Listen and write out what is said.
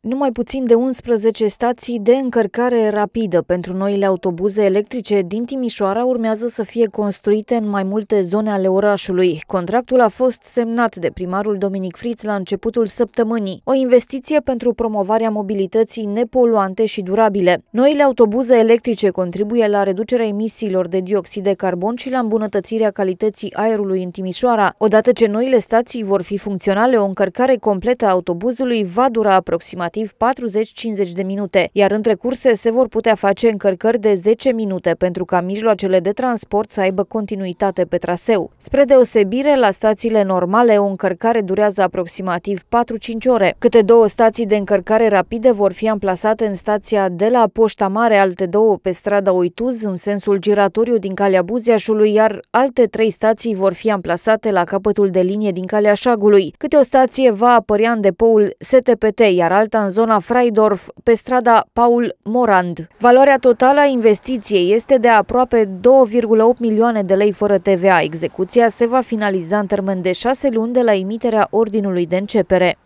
Numai puțin de 11 stații de încărcare rapidă pentru noile autobuze electrice din Timișoara urmează să fie construite în mai multe zone ale orașului. Contractul a fost semnat de primarul Dominic Friț la începutul săptămânii, o investiție pentru promovarea mobilității nepoluante și durabile. Noile autobuze electrice contribuie la reducerea emisiilor de dioxid de carbon și la îmbunătățirea calității aerului în Timișoara. Odată ce noile stații vor fi funcționale, o încărcare completă a autobuzului va dura aproximativ aproximativ 40-50 de minute, iar între curse se vor putea face încărcări de 10 minute pentru ca mijloacele de transport să aibă continuitate pe traseu. Spre deosebire, la stațiile normale, o încărcare durează aproximativ 4-5 ore. Câte două stații de încărcare rapide vor fi amplasate în stația de la Poșta Mare, alte două pe strada Oituz, în sensul giratoriu din calea Buziașului, iar alte trei stații vor fi amplasate la capătul de linie din calea Șagului. Câte o stație va apărea în depoul STPT, iar alta Timișoara, în zona Freidorf, pe strada Paul Morand. Valoarea totală a investiției este de aproape 2,8 milioane de lei fără TVA. Execuția se va finaliza în termen de șase luni de la emiterea ordinului de începere.